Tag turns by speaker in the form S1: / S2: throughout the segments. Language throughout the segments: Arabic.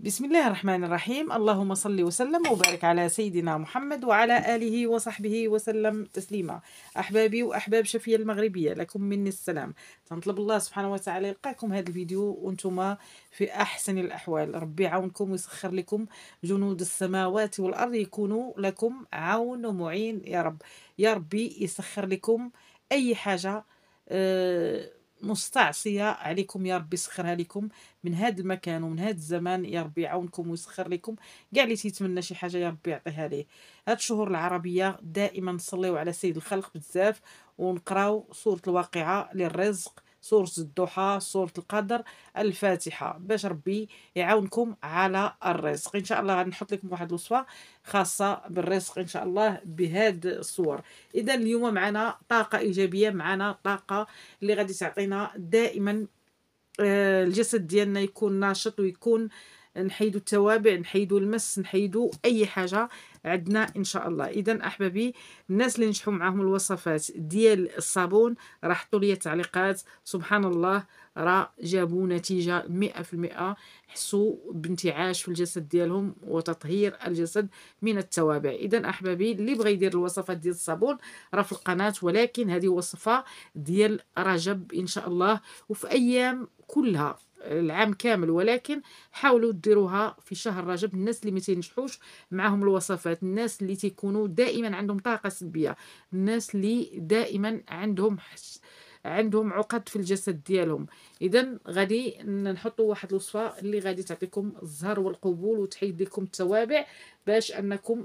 S1: بسم الله الرحمن الرحيم اللهم صل وسلم وبارك على سيدنا محمد وعلى آله وصحبه وسلم تسليما أحبابي وأحباب شفية المغربية لكم مني السلام تنطلب الله سبحانه وتعالى يلقاكم هذا الفيديو وانتم في أحسن الأحوال ربي يعاونكم ويسخر لكم جنود السماوات والأرض يكونوا لكم عون ومعين يا رب يا ربي يسخر لكم أي حاجة أه مستعصية عليكم يا ربي يسخرها لكم من هذا المكان ومن هذا الزمان يا ربي يعاونكم ويسخر لكم كاع اللي تيتمنى شي حاجة يا ربي يعطيها ليه هاد الشهور العربية دائما نصليو على سيد الخلق بزاف ونقراو سورة الواقعة للرزق سورة الضحى سورة القدر الفاتحة باش ربي يعاونكم على الرزق إن شاء الله غنحط لكم واحد الوصفة خاصة بالرزق إن شاء الله بهاد الصور إذا اليوم معنا طاقة إيجابية معنا طاقة اللي غادي تعطينا دائما آه، الجسد ديالنا يكون ناشط ويكون نحيدوا التوابع نحيدوا المس نحيدوا اي حاجه عندنا ان شاء الله اذا احبابي الناس اللي نجحوا معاهم الوصفات ديال الصابون راه حطوا لي تعليقات سبحان الله راه جابوا نتيجه 100% حسوا بانتعاش في الجسد ديالهم وتطهير الجسد من التوابع اذا احبابي اللي بغى يدير الوصفات ديال الصابون راه في القناه ولكن هذه وصفه ديال رجب ان شاء الله وفي ايام كلها العام كامل ولكن حاولوا ديروها في شهر رجب الناس اللي ما تنجحوش معاهم الوصفات الناس اللي تيكونوا دائما عندهم طاقه سلبيه الناس اللي دائما عندهم حش عندهم عقد في الجسد ديالهم اذا غادي نحطوا واحد الوصفه اللي غادي تعطيكم الزهر والقبول وتحيد لكم التوابع باش انكم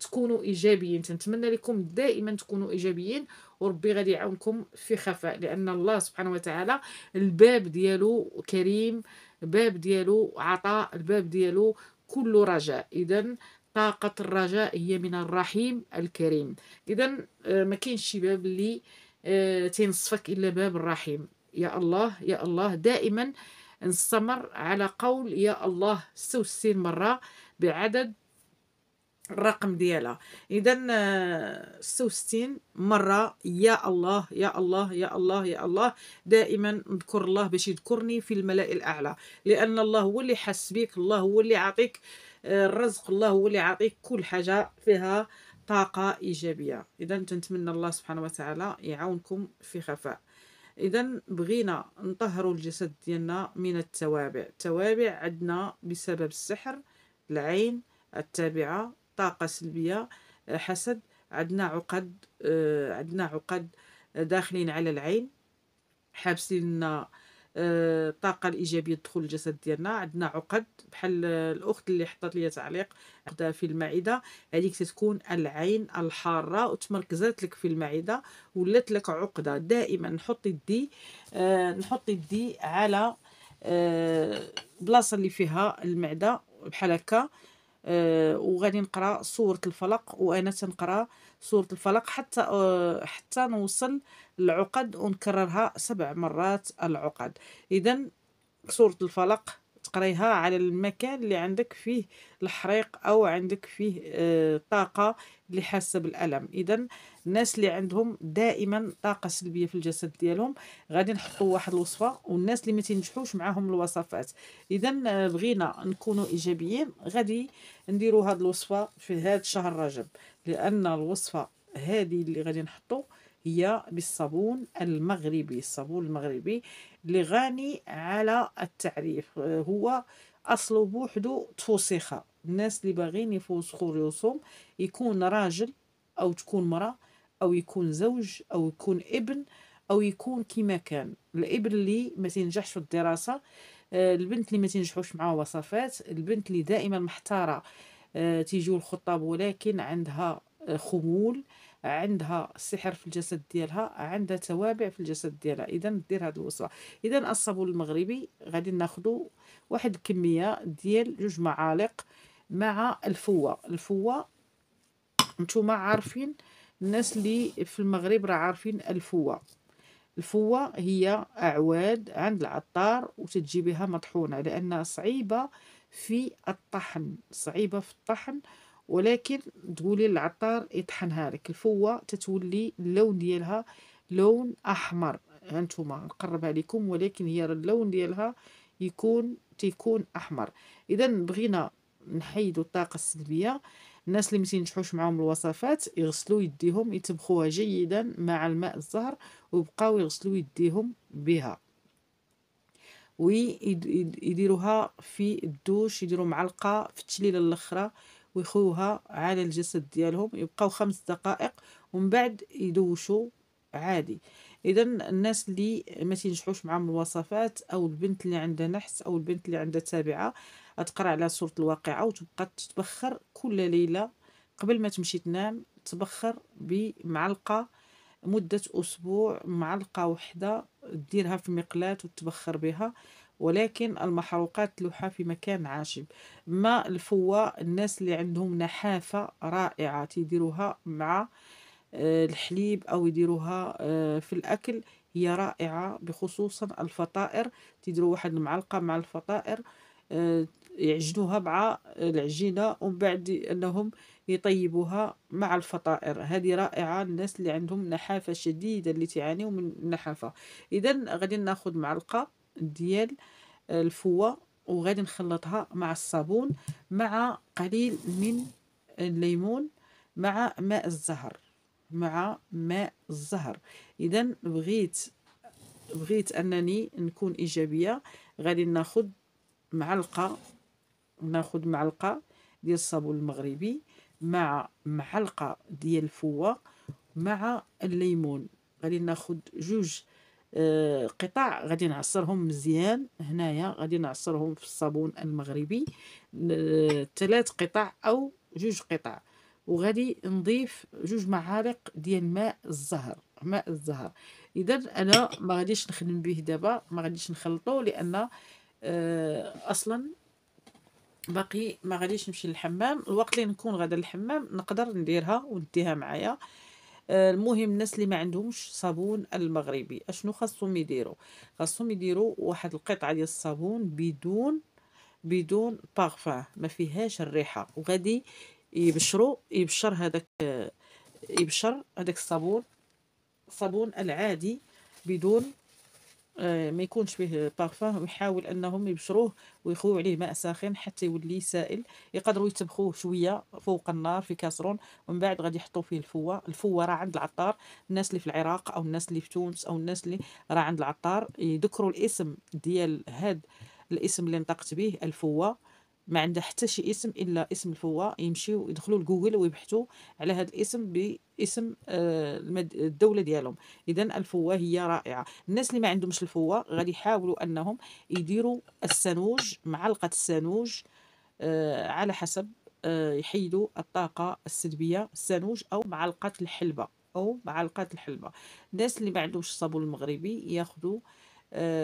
S1: تكونوا ايجابيين تنتمنى لكم دائما تكونوا ايجابيين وربي غادي يعاونكم في خفاء لان الله سبحانه وتعالى الباب ديالو كريم الباب ديالو عطاء الباب ديالو كل رجاء اذا طاقه الرجاء هي من الرحيم الكريم اذا آه، ما كاينش شي باب اللي آه، تنصفك الا باب الرحيم يا الله يا الله دائما نستمر على قول يا الله 66 مره بعدد الرقم ديالها اذا 66 مره يا الله يا الله يا الله يا الله دائما نذكر الله باش يذكرني في الملاء الاعلى لان الله هو اللي حس بك الله هو اللي عطيك آه، الرزق الله هو اللي عطيك كل حاجه فيها طاقه ايجابيه اذا تنتمنى الله سبحانه وتعالى يعاونكم في خفاء اذا بغينا نطهروا الجسد ديالنا من التوابع التوابع عندنا بسبب السحر العين التابعه طاقه سلبيه آه، حسد عندنا عقد آه، عندنا عقد داخلين على العين حابسين لنا الطاقه آه، الايجابيه تدخل الجسد ديالنا عندنا عقد بحال الاخت اللي حطت لي تعليق في المعده هذيك تتكون العين الحاره وتمركزات لك في المعده ولات لك عقده دائما نحط يدي آه نحط يدي على آه بلاصه اللي فيها المعده بحال هكا أه وغادي نقرا سوره الفلق وانا تنقرا سوره الفلق حتى أه حتى نوصل العقد ونكررها سبع مرات العقد اذا سوره الفلق تقريها على المكان اللي عندك فيه الحريق او عندك فيه آه، طاقه اللي حاسه بالالم اذا الناس اللي عندهم دائما طاقه سلبيه في الجسد ديالهم غادي نحطوا واحد الوصفه والناس اللي ما تنجحوش معاهم الوصفات اذا آه، بغينا نكونوا ايجابيين غادي نديروا هذه الوصفه في هذا شهر رجب لان الوصفه هذه اللي غادي نحطوا هي بالصابون المغربي الصابون المغربي لغاني على التعريف هو اصله بوحدو تفوسخه الناس اللي باغيين يفوسخوا ريوسهم يكون راجل او تكون مراه او يكون زوج او يكون ابن او يكون كيما كان الابن اللي ما تنجحش في الدراسه آه، البنت اللي ما تنجحوش مع وصفات البنت اللي دائما محتاره آه، تيجيو الخطاب ولكن عندها آه، خمول عندها سحر في الجسد ديالها عندها توابع في الجسد ديالها اذا دير هذه الوصفه اذا الصابون المغربي غادي ناخذ واحد الكميه ديال جوج معالق مع الفوه الفوه نتوما عارفين الناس اللي في المغرب راه عارفين الفوه الفوه هي اعواد عند العطار وتجيبيها مطحونه لان صعيبه في الطحن صعيبه في الطحن ولكن تقولي للعطار يطحنها لك الفوه تتولي اللون ديالها لون احمر هانتوما نقربها لكم ولكن هي اللون ديالها يكون تيكون احمر اذا بغينا نحيدوا الطاقه السلبيه الناس اللي متينجحوش معاهم الوصفات يغسلوا يديهم يتبخوها جيدا مع الماء الزهر ويبقاو يغسلوا يديهم بها ويديروها في الدوش يديروا معلقه في التشليله الاخره ويخوها على الجسد ديالهم يبقاو خمس دقائق ومن بعد يدوشوا عادي اذا الناس اللي ما تنجحوش مع الوصفات او البنت اللي عندها نحس او البنت اللي عندها تابعه تقرا على صوره الواقعه وتبقى تتبخر كل ليله قبل ما تمشي تنام تبخر بمعلقه مده اسبوع معلقه وحده ديرها في المقلاه وتبخر بها ولكن المحروقات تلوحها في مكان عاشب ما الفوا الناس اللي عندهم نحافة رائعة تيديروها مع آه، الحليب أو يديروها آه، في الأكل هي رائعة بخصوصا الفطائر تيديروا واحد المعلقة مع الفطائر آه، يعجنوها مع العجينة وبعد بعد أنهم يطيبوها مع الفطائر هذه رائعة الناس اللي عندهم نحافة شديدة اللي تعانيوا من النحافة إذا غادي ناخذ معلقة ديال الفوة وغادي نخلطها مع الصابون مع قليل من الليمون مع ماء الزهر مع ماء الزهر اذا بغيت بغيت انني نكون ايجابيه غادي ناخد معلقه ناخد معلقه ديال الصابون المغربي مع معلقه ديال الفوه مع الليمون غادي ناخد جوج آه، قطع غادي نعصرهم مزيان هنايا غادي نعصرهم في الصابون المغربي ثلاث قطع او جوج قطع وغادي نضيف جوج معالق ديال ماء الزهر ماء الزهر اذا انا ما غاديش نخدم به دابا ما غاديش نخلطو لان آه، اصلا باقي ما غاديش نمشي للحمام الوقت اللي نكون غادا للحمام نقدر نديرها ونديها معايا آه، المهم الناس اللي ما عندهمش صابون المغربي اشنو خاصهم يديروا خاصهم يديروا واحد القطعه ديال الصابون بدون بدون بارفان ما فيهاش الريحه وغادي يبشروا يبشر هذاك يبشر هذاك الصابون الصابون العادي بدون آه، ما يكونش فيه بارفان ويحاول انهم يبشروه ويخو عليه ماء ساخن حتى يولي سائل يقدروا يتبخوه شويه فوق النار في كاسرون ومن بعد غادي يحطوا فيه الفوه الفوه راه عند العطار الناس اللي في العراق او الناس اللي في تونس او الناس اللي راه عند العطار يذكروا الاسم ديال هاد الاسم اللي نطقت به الفوه ما عندها حتى شي اسم الا اسم الفوا يمشيو يدخلوا لجوجل ويبحثوا على هذا الاسم باسم آه، الدوله ديالهم اذا الفوا هي رائعه الناس اللي ما عندهمش الفوا غادي يحاولوا انهم يديروا السانوج معلقه السانوج آه، على حسب آه، يحيدوا الطاقه السلبيه السانوج او معلقه الحلبه او معلقه الحلبه الناس اللي ما عندهمش الصابون المغربي ياخذوا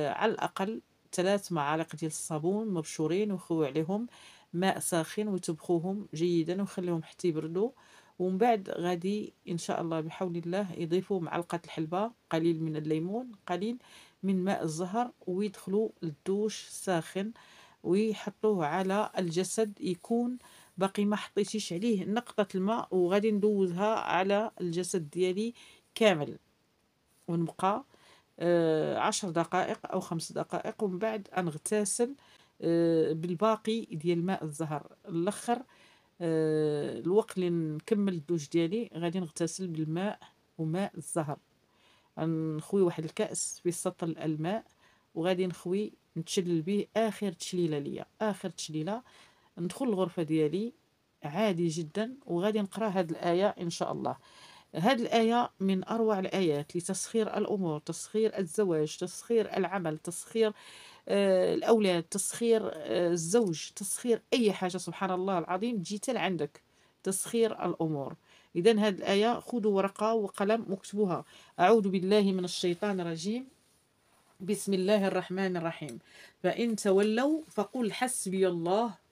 S1: على الاقل ثلاث معالق ديال الصابون مبشورين وخوي عليهم ماء ساخن وتبخوهم جيدا وخليهم حتى يبردوا ومن بعد غادي ان شاء الله بحول الله يضيفوا معلقه الحلبه قليل من الليمون قليل من ماء الزهر ويدخلوا للدوش ساخن ويحطوه على الجسد يكون باقي ما حطيتيش عليه نقطه الماء وغادي ندوزها على الجسد ديالي كامل ونبقى آه، عشر دقائق أو خمس دقائق ومن بعد أنغتسل آه، بالباقي ديال ماء الزهر الاخر آه، الوقت اللي نكمل الدوش ديالي غادي نغتسل بالماء وماء الزهر غنخوي واحد الكأس في سطل الماء وغادي نخوي نتشلل به اخر تشليله ليا اخر تشليله ندخل الغرفه ديالي عادي جدا وغادي نقرا هاد الايه ان شاء الله هذه الآية من أروع الآيات لتسخير الأمور تسخير الزواج تسخير العمل تسخير آه، الأولاد تسخير آه، الزوج تسخير أي حاجة سبحان الله العظيم جيت عندك تسخير الأمور إذا هذه الآية خذوا ورقة وقلم واكتبوها أعوذ بالله من الشيطان الرجيم بسم الله الرحمن الرحيم فإن تولوا فقل حسبي الله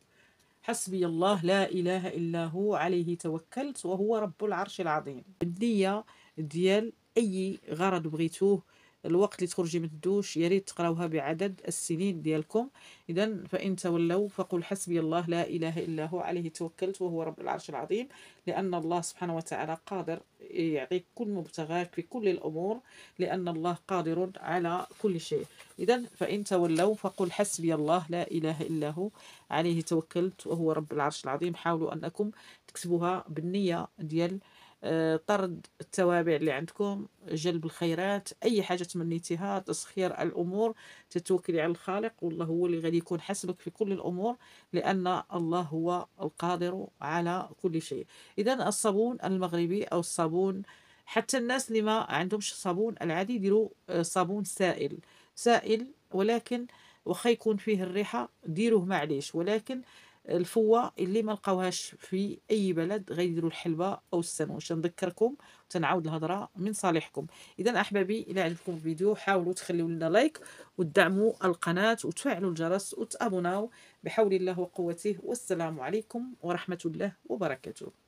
S1: حسبي الله لا إله إلا هو عليه توكلت وهو رب العرش العظيم النية ديال أي غرض بغيتوه الوقت اللي تخرجي من الدوش يا ريت تقراوها بعدد السنين ديالكم اذا فان تولوا فقل حسبي الله لا اله الا هو عليه توكلت وهو رب العرش العظيم لان الله سبحانه وتعالى قادر يعطيك كل مبتغاك في كل الامور لان الله قادر على كل شيء اذا فان تولوا فقل حسبي الله لا اله الا هو عليه توكلت وهو رب العرش العظيم حاولوا انكم تكتبوها بالنيه ديال آه، طرد التوابع اللي عندكم جلب الخيرات اي حاجه تمنيتيها تسخير الامور تتوكلي على الخالق والله هو اللي غادي يكون حسبك في كل الامور لان الله هو القادر على كل شيء اذا الصابون المغربي او الصابون حتى الناس اللي ما عندهمش صابون العادي يديروا آه، صابون سائل سائل ولكن وخا يكون فيه الريحه ديروه معليش ولكن الفوه اللي ما لقاوهاش في اي بلد غيديروا الحلبه او السنوش نذكركم وتنعاود الهضره من صالحكم اذا احبابي الى عجبكم الفيديو حاولوا تخليوا لنا لايك وتدعموا القناه وتفعلوا الجرس وتابوناو بحول الله وقوته والسلام عليكم ورحمه الله وبركاته